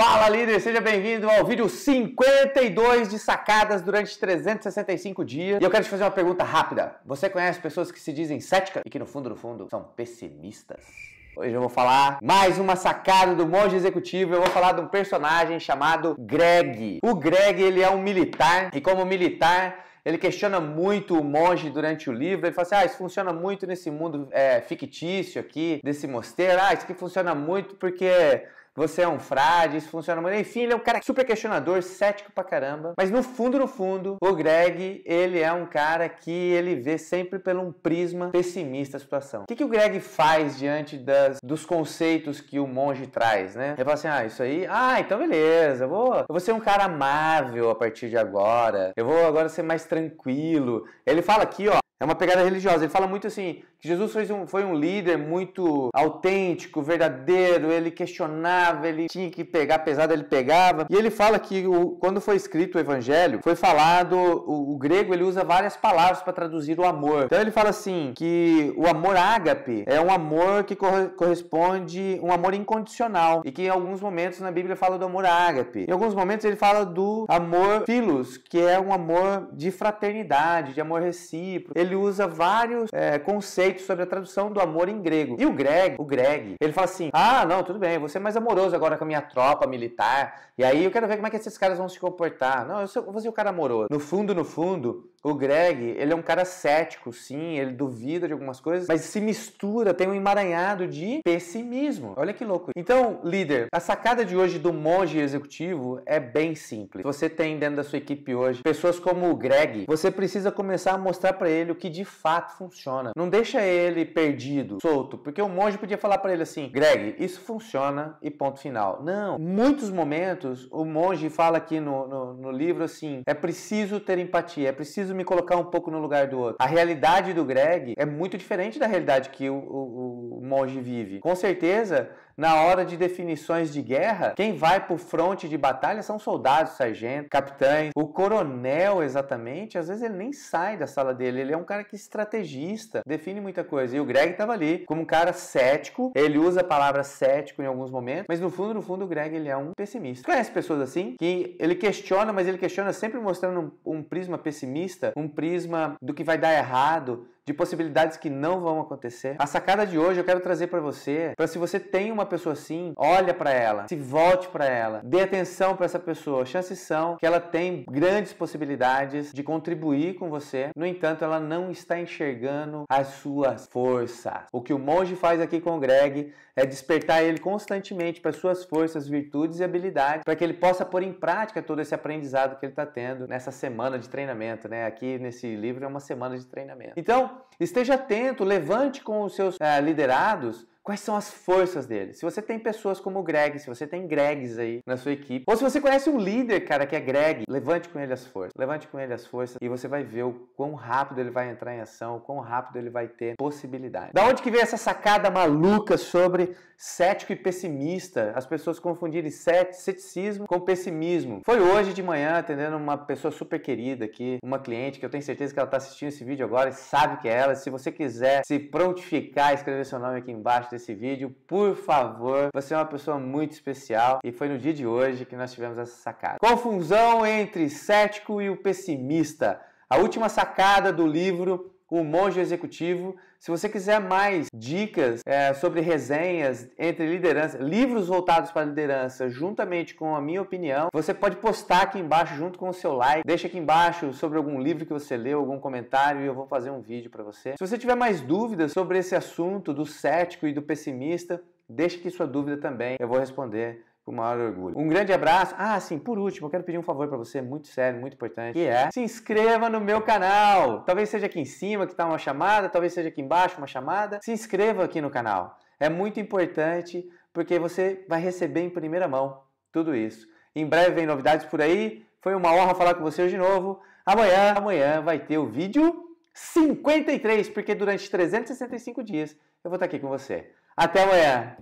Fala líder, seja bem-vindo ao vídeo 52 de sacadas durante 365 dias. E eu quero te fazer uma pergunta rápida. Você conhece pessoas que se dizem céticas e que no fundo, no fundo, são pessimistas? Hoje eu vou falar mais uma sacada do monge executivo. Eu vou falar de um personagem chamado Greg. O Greg, ele é um militar e como militar, ele questiona muito o monge durante o livro. Ele fala assim: ah, isso funciona muito nesse mundo é, fictício aqui, desse mosteiro. Ah, isso aqui funciona muito porque você é um frade, isso funciona muito. Enfim, ele é um cara super questionador, cético pra caramba. Mas no fundo, no fundo, o Greg, ele é um cara que ele vê sempre pelo um prisma pessimista a situação. O que, que o Greg faz diante das, dos conceitos que o monge traz, né? Ele fala assim, ah, isso aí, ah, então beleza, eu vou, eu vou ser um cara amável a partir de agora, eu vou agora ser mais tranquilo. Ele fala aqui, ó, é uma pegada religiosa. Ele fala muito assim: que Jesus foi um, foi um líder muito autêntico, verdadeiro, ele questionava, ele tinha que pegar pesado, ele pegava. E ele fala que o, quando foi escrito o evangelho, foi falado, o, o grego ele usa várias palavras para traduzir o amor. Então ele fala assim, que o amor ágape é um amor que cor, corresponde um amor incondicional e que em alguns momentos na Bíblia fala do amor ágape. Em alguns momentos ele fala do amor filos, que é um amor de fraternidade, de amor recíproco. Ele usa vários é, conceitos preconceito sobre a tradução do amor em grego. E o Greg, o Greg, ele fala assim: ah, não, tudo bem, você é mais amoroso agora com a minha tropa militar. E aí eu quero ver como é que esses caras vão se comportar. Não, eu vou ser o cara amoroso. No fundo, no fundo, o Greg, ele é um cara cético, sim, ele duvida de algumas coisas, mas se mistura, tem um emaranhado de pessimismo. Olha que louco. Então, líder, a sacada de hoje do monge executivo é bem simples. Você tem dentro da sua equipe hoje pessoas como o Greg, você precisa começar a mostrar para ele o que de fato funciona. Não deixa ele perdido, solto, porque o monge podia falar para ele assim: "Greg, isso funciona e ponto final". Não, muitos momentos o monge fala aqui no, no, no livro assim: é preciso ter empatia, é preciso preciso me colocar um pouco no lugar do outro. A realidade do Greg é muito diferente da realidade que o, o, o monge vive. Com certeza, na hora de definições de guerra, quem vai para o fronte de batalha são soldados, sargentos, capitães. O coronel, exatamente, às vezes ele nem sai da sala dele. Ele é um cara que estrategista, define muita coisa. E o Greg estava ali como um cara cético. Ele usa a palavra cético em alguns momentos, mas no fundo, no fundo, o Greg ele é um pessimista. Conhece pessoas assim que ele questiona, mas ele questiona sempre mostrando um, um prisma pessimista, um prisma do que vai dar errado, de possibilidades que não vão acontecer. A sacada de hoje eu quero trazer para você, para se você tem uma pessoa assim, olha para ela, se volte para ela, dê atenção para essa pessoa. Chances são que ela tem grandes possibilidades de contribuir com você. No entanto, ela não está enxergando as suas forças. O que o monge faz aqui com o Greg é despertar ele constantemente para suas forças, virtudes e habilidades, para que ele possa pôr em prática todo esse aprendizado que ele está tendo nessa semana de treinamento, né? Aqui nesse livro é uma semana de treinamento. Então, esteja atento, levante com os seus é, liderados Quais são as forças dele? Se você tem pessoas como o Greg, se você tem Gregs aí na sua equipe, ou se você conhece um líder, cara, que é Greg, levante com ele as forças. Levante com ele as forças e você vai ver o quão rápido ele vai entrar em ação, o quão rápido ele vai ter possibilidade. Da onde que veio essa sacada maluca sobre cético e pessimista? As pessoas confundirem ceticismo com pessimismo. Foi hoje de manhã, atendendo uma pessoa super querida aqui, uma cliente que eu tenho certeza que ela está assistindo esse vídeo agora e sabe que é ela. Se você quiser se prontificar, escrever seu nome aqui embaixo esse vídeo, por favor. Você é uma pessoa muito especial e foi no dia de hoje que nós tivemos essa sacada. Confusão entre cético e o pessimista. A última sacada do livro com o Monge Executivo. Se você quiser mais dicas é, sobre resenhas entre liderança, livros voltados para liderança, juntamente com a minha opinião, você pode postar aqui embaixo junto com o seu like. Deixa aqui embaixo sobre algum livro que você leu, algum comentário e eu vou fazer um vídeo para você. Se você tiver mais dúvidas sobre esse assunto do cético e do pessimista, deixa aqui sua dúvida também, eu vou responder com o maior orgulho. Um grande abraço. Ah, sim, por último, eu quero pedir um favor para você, muito sério, muito importante, que é se inscreva no meu canal. Talvez seja aqui em cima que está uma chamada, talvez seja aqui embaixo uma chamada. Se inscreva aqui no canal. É muito importante porque você vai receber em primeira mão tudo isso. Em breve vem novidades por aí. Foi uma honra falar com você de novo. Amanhã, amanhã vai ter o vídeo 53, porque durante 365 dias eu vou estar tá aqui com você. Até amanhã!